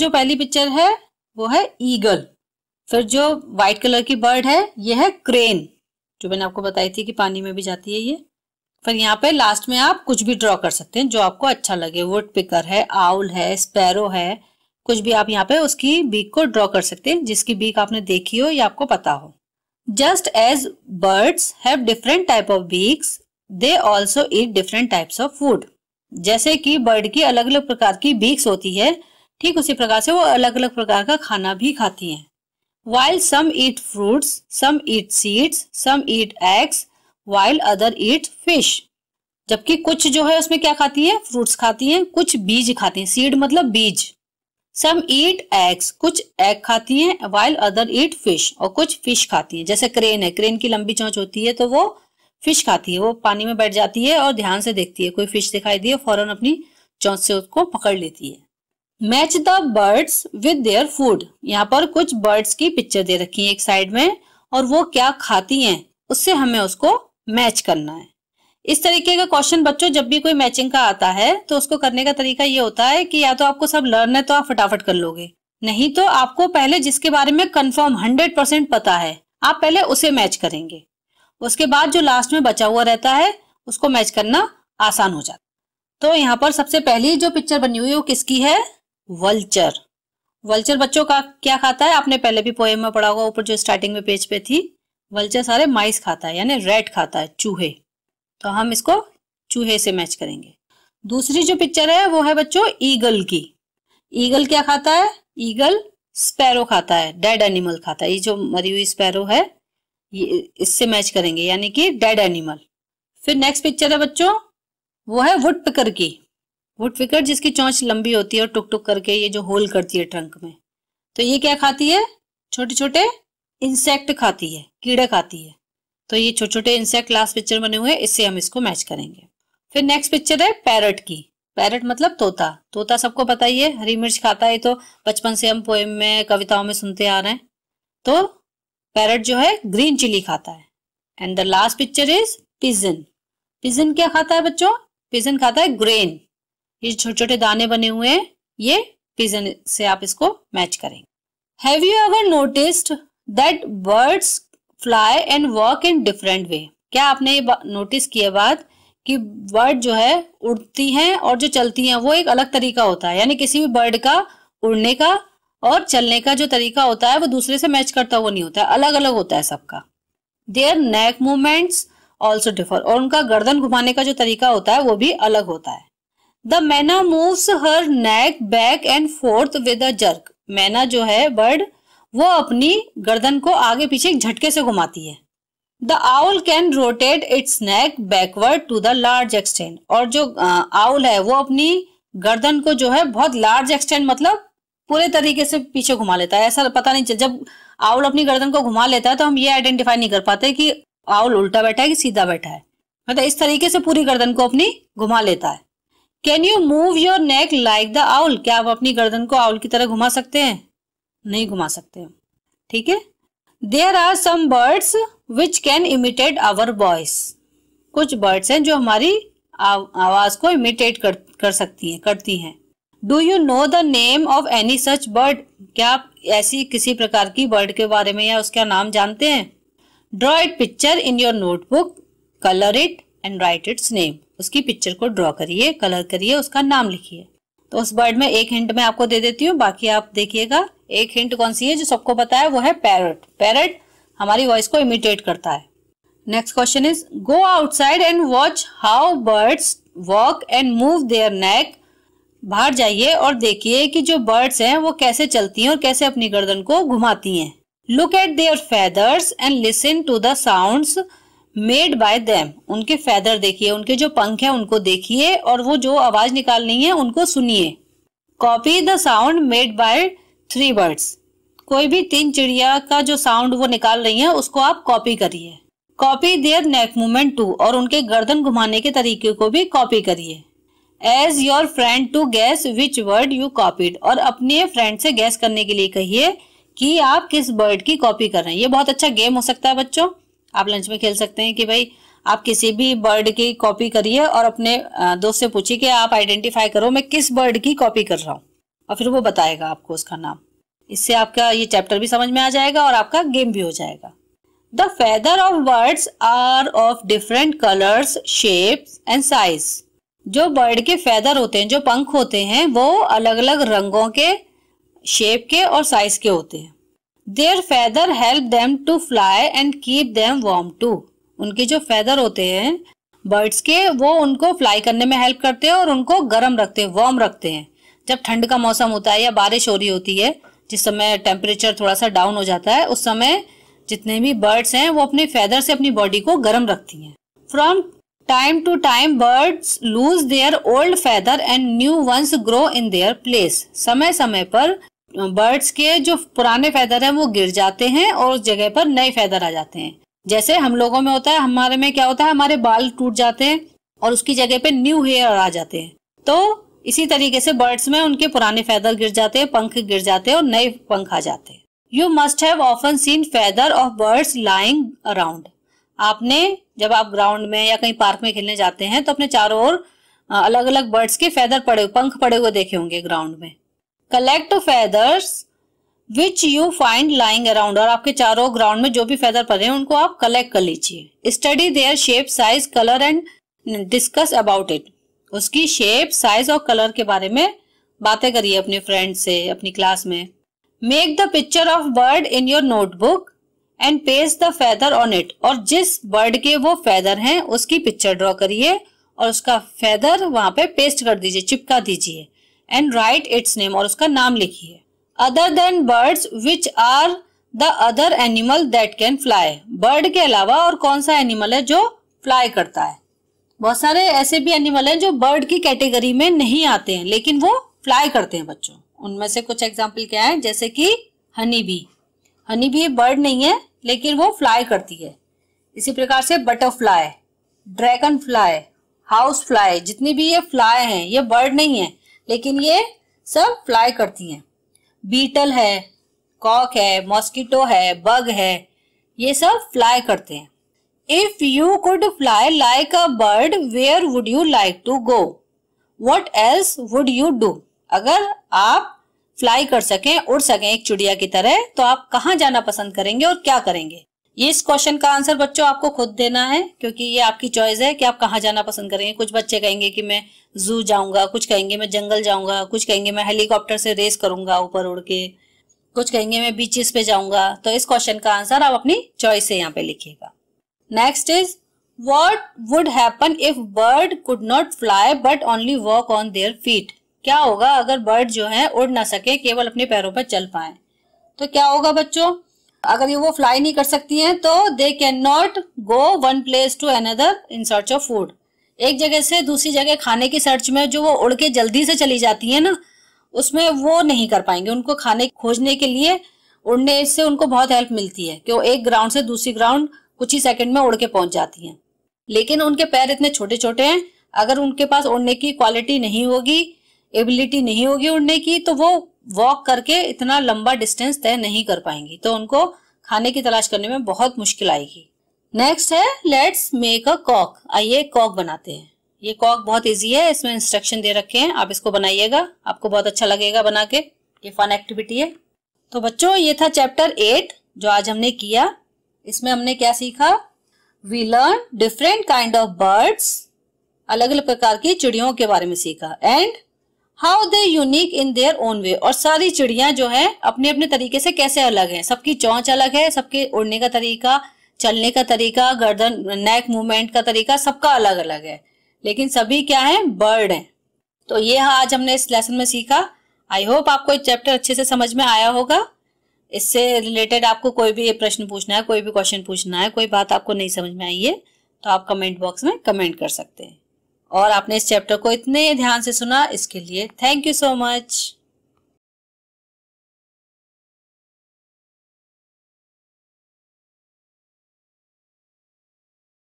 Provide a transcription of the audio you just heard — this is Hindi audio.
जो पहली पिक्चर है वो है ईगल फिर जो व्हाइट कलर की बर्ड है ये है क्रेन जो मैंने आपको बताई थी कि पानी में भी जाती है ये फिर यहाँ पे लास्ट में आप कुछ भी ड्रॉ कर सकते हैं जो आपको अच्छा लगे वुड पिकर है आउल है स्पैरो है कुछ भी आप यहाँ पे उसकी बीक को ड्रॉ कर सकते हैं जिसकी बीक आपने देखी हो या आपको पता हो just as birds have different type of beaks they also eat different types of food जैसे कि बर्ड की अलग अलग प्रकार की बीक्स होती है ठीक उसी प्रकार से वो अलग अलग प्रकार का खाना भी खाती हैं while some eat fruits some eat seeds some eat eggs while other eat fish जबकि कुछ जो है उसमें क्या खाती है फ्रूट्स खाती हैं कुछ बीज खाती हैं सीड मतलब बीज सम ईट एग्स कुछ एग खाती हैं वाइल अदर ईट फिश और कुछ फिश खाती हैं जैसे क्रेन है क्रेन की लंबी चौंच होती है तो वो फिश खाती है वो पानी में बैठ जाती है और ध्यान से देखती है कोई फिश दिखाई दी फौरन अपनी चौंच से उसको पकड़ लेती है match the birds with their food यहाँ पर कुछ बर्ड्स की पिक्चर दे रखी है एक साइड में और वो क्या खाती हैं उससे हमें उसको मैच करना है इस तरीके का क्वेश्चन बच्चों जब भी कोई मैचिंग का आता है तो उसको करने का तरीका ये होता है कि या तो आपको सब लर्न है तो आप फटाफट कर लोगे नहीं तो आपको पहले जिसके बारे में कंफर्म हंड्रेड परसेंट पता है आप पहले उसे मैच करेंगे उसके बाद जो लास्ट में बचा हुआ रहता है उसको मैच करना आसान हो जाता तो यहाँ पर सबसे पहली जो पिक्चर बनी हुई है वो किसकी है वल्चर वल्चर बच्चों का क्या खाता है आपने पहले भी पोएम में पढ़ा होगा ऊपर जो स्टार्टिंग में पेज पे थी वल्चर सारे माइस खाता है यानी रेड खाता है चूहे तो हम इसको चूहे से मैच करेंगे दूसरी जो पिक्चर है वो है बच्चों ईगल की ईगल क्या खाता है ईगल स्पैरो खाता है डेड एनिमल खाता है ये जो मरी हुई स्पैरो है ये इससे मैच करेंगे यानी कि डेड एनिमल फिर नेक्स्ट पिक्चर है बच्चों वो है वुड पिकर की वुड फिकर जिसकी चोंच लंबी होती है और टुक टुक करके ये जो होल करती है ट्रंक में तो ये क्या खाती है छोटे छोटे इंसेक्ट खाती है कीड़े खाती है तो ये छोटे छोटे इंसेक्ट लास्ट पिक्चर बने हुए हैं इससे हम इसको मैच करेंगे फिर नेक्स्ट पिक्चर है पैरट की पैरट मतलब तोता तोता सबको पता ही है हरी मिर्च खाता है तो बचपन से हम पोएम में कविताओं में सुनते आ रहे हैं तो पैरट जो है ग्रीन चिली खाता है and the last picture is pigeon pigeon क्या खाता है बच्चों पिजन खाता है ग्रेन ये छोटे छोटे दाने बने हुए हैं ये पिजन से आप इसको मैच करेंगे have you ever noticed that birds fly and work in different way क्या आपने ये नोटिस किया बात कि बर्ड जो है उड़ती हैं और जो चलती हैं वो एक अलग तरीका होता है यानी किसी भी बर्ड का उड़ने का और चलने का जो तरीका होता है वो दूसरे से मैच करता हुआ नहीं होता है अलग अलग होता है सबका their neck movements also differ और उनका गर्दन घुमाने का जो तरीका होता है वो भी अलग होता है the myna moves her neck back and forth with a jerk मैना जो है बर्ड वो अपनी गर्दन को आगे पीछे एक झटके से घुमाती है the owl can rotate its neck backward to the large extend और जो आउल है वो अपनी गर्दन को जो है बहुत लार्ज एक्सटेंड मतलब पूरे तरीके से पीछे घुमा लेता है ऐसा पता नहीं जब आउल अपनी गर्दन को घुमा लेता है तो हम ये आइडेंटिफाई नहीं कर पाते कि आउल उल्टा बैठा है कि सीधा बैठा है मतलब इस तरीके से पूरी गर्दन को अपनी घुमा लेता है can you move your neck like the owl क्या आप अपनी गर्दन को आउल की तरह घुमा सकते हैं नहीं घुमा सकते ठीक है there are some birds which can imitate our voice कुछ बर्ड्स हैं जो हमारी आवाज को इमिटेट कर, कर सकती हैं करती हैं do you know the name of any such bird क्या आप ऐसी किसी प्रकार की बर्ड के बारे में या उसका नाम जानते हैं draw it picture in your notebook colour it and write its name उसकी पिक्चर को ड्रॉ करिए कलर करिए उसका नाम लिखिए तो उस बर्ड में एक हिंट मैं आपको दे देती हूँ बाकी आप देखिएगा एक हिंट कौन सी है जो सबको पता है वो है पैरट पैरट हमारी वॉइस को इमिटेट करता है next question is go outside and watch how birds walk and move their neck बाहर जाइए और देखिए कि जो बर्ड्स हैं वो कैसे चलती हैं और कैसे अपनी गर्दन को घुमाती हैं look at their feathers and listen to the sounds made by them उनके फैदर देखिए उनके जो पंख हैं उनको देखिए और वो जो आवाज निकालनी है उनको सुनिए copy the sound made by three birds कोई भी तीन चिड़िया का जो साउंड वो निकाल रही है उसको आप कॉपी करिए copy their neck movement too और उनके गर्दन घुमाने के तरीके को भी कॉपी करिए ask your friend to guess which word you copied और अपने फ्रेंड से गैस करने के लिए कहिए कि आप किस वर्ड की कॉपी कर रहे हैं ये बहुत अच्छा गेम हो सकता है बच्चों आप लंच में खेल सकते हैं कि भाई आप किसी भी बर्ड की कॉपी करिए और अपने दोस्त से पूछिए कि आप आइडेंटिफाई करो मैं किस बर्ड की कॉपी कर रहा हूँ और फिर वो बताएगा आपको उसका नाम इससे आपका ये चैप्टर भी समझ में आ जाएगा और आपका गेम भी हो जाएगा the feather of birds are of different colours shapes and size जो बर्ड के फेदर होते हैं जो पंख होते हैं वो अलग अलग रंगों के शेप के और साइज के होते हैं their feather help them to fly and keep them warm too उनके जो फैदर होते हैं बर्ड्स के वो उनको फ्लाई करने में हेल्प करते हैं और उनको गर्म रखते हैं वार्म रखते हैं जब ठंड का मौसम होता है या बारिश हो रही होती है जिस समय टेम्परेचर थोड़ा सा डाउन हो जाता है उस समय जितने भी बर्ड्स हैं वो अपने फैदर से अपनी बॉडी को गर्म रखती हैं from time to time birds lose their old feather and new ones grow in their place समय समय पर बर्ड्स के जो पुराने फैदर हैं वो गिर जाते हैं और उस जगह पर नए फेदर आ जाते हैं जैसे हम लोगों में होता है हमारे में क्या होता है हमारे बाल टूट जाते हैं और उसकी जगह पे न्यू हेयर आ जाते हैं तो इसी तरीके से बर्ड्स में उनके पुराने फैदर गिर जाते हैं पंख गिर जाते हैं और नए पंख आ जाते हैं you must have often seen feather of birds lying around आपने जब आप ग्राउंड में या कहीं पार्क में खेलने जाते हैं तो अपने चारों ओर अलग अलग बर्ड्स के फैदर पड़े पंख पड़े हुए देखे होंगे ग्राउंड में collect feathers which you find lying around और आपके चारों ग्राउंड में जो भी फेदर पड़े हैं उनको आप कलेक्ट कर लीजिए study their shape size colour and discuss about it उसकी शेप साइज और कलर के बारे में बातें करिए अपने फ्रेंड से अपनी क्लास में make the picture of bird in your notebook and paste the feather on it और जिस बर्ड के वो फेदर हैं उसकी पिक्चर ड्रॉ करिए और उसका फेदर वहां पे पेस्ट कर दीजिए चिपका दीजिए एंड राइट इट्स नेम और उसका नाम लिखिए other than birds which are the other animal that can fly bird के अलावा और कौन सा एनिमल है जो फ्लाई करता है बहुत सारे ऐसे भी एनिमल हैं जो बर्ड की कैटेगरी में नहीं आते हैं लेकिन वो फ्लाई करते हैं बच्चों उनमें से कुछ एग्जाम्पल क्या है जैसे कि हनी भी हनी भी बर्ड नहीं है लेकिन वो फ्लाई करती है इसी प्रकार से butterfly dragonfly housefly जितनी भी ये फ्लाई हैं ये बर्ड नहीं है लेकिन ये सब फ्लाई करती हैं बीटल है कॉक है मॉस्किटो है बग है ये सब फ्लाई करते हैं if you could fly like a bird where would you like to go what else would you do अगर आप फ्लाई कर सकें उड़ सकें एक चिड़िया की तरह तो आप कहाँ जाना पसंद करेंगे और क्या करेंगे ये इस क्वेश्चन का आंसर बच्चों आपको खुद देना है क्योंकि ये आपकी चॉइस है कि आप कहाँ जाना पसंद करेंगे कुछ बच्चे कहेंगे कि मैं जू जाऊंगा कुछ कहेंगे मैं जंगल जाऊंगा कुछ कहेंगे मैं हेलीकॉप्टर से रेस करूंगा ऊपर उड़ के कुछ कहेंगे मैं बीचेस पे जाऊंगा तो इस क्वेश्चन का आंसर आप अपनी चॉइस से यहाँ पे लिखिएगा next is what would happen if bird could not fly but only walk on their feet क्या होगा अगर बर्ड जो है उड़ ना सके केवल अपने पैरों पर चल पाए तो क्या होगा बच्चों अगर ये वो फ्लाई नहीं कर सकती हैं तो they can not go one place to another in search of food एक जगह से दूसरी जगह खाने की सर्च में जो वो उड़ के जल्दी से चली जाती है ना उसमें वो नहीं कर पाएंगे उनको खाने खोजने के लिए उड़ने से उनको बहुत हेल्प मिलती है कि वो एक ग्राउंड से दूसरी ग्राउंड कुछ ही सेकंड में उड़ के पहुंच जाती हैं लेकिन उनके पैर इतने छोटे छोटे हैं अगर उनके पास उड़ने की क्वालिटी नहीं होगी एबिलिटी नहीं होगी उड़ने की तो वो वॉक करके इतना लंबा डिस्टेंस तय नहीं कर पाएंगी तो उनको खाने की तलाश करने में बहुत मुश्किल आएगी नेक्स्ट है लेट्स मेक अ कॉक आइए कॉक बनाते हैं ये कॉक बहुत इजी है इसमें इंस्ट्रक्शन दे रखे हैं आप इसको बनाइएगा आपको बहुत अच्छा लगेगा बना के ये फन एक्टिविटी है तो बच्चों ये था चैप्टर एट जो आज हमने किया इसमें हमने क्या सीखा we learn different kind of birds अलग अलग प्रकार की चिड़ियों के बारे में सीखा and how they unique in their own way और सारी चिड़िया जो है अपने अपने तरीके से कैसे अलग है सबकी चौंच अलग है सबके उड़ने का तरीका चलने का तरीका गर्दन नेक मूवमेंट का तरीका सबका अलग अलग है लेकिन सभी क्या है बर्ड है तो ये आज हमने इस लेसन में सीखा आई होप आपको चैप्टर अच्छे से समझ में आया होगा इससे रिलेटेड आपको कोई भी प्रश्न पूछना है कोई भी क्वेश्चन पूछना है कोई बात आपको नहीं समझ में आई है तो आप कमेंट बॉक्स में कमेंट कर सकते हैं और आपने इस चैप्टर को इतने ध्यान से सुना इसके लिए थैंक यू सो मच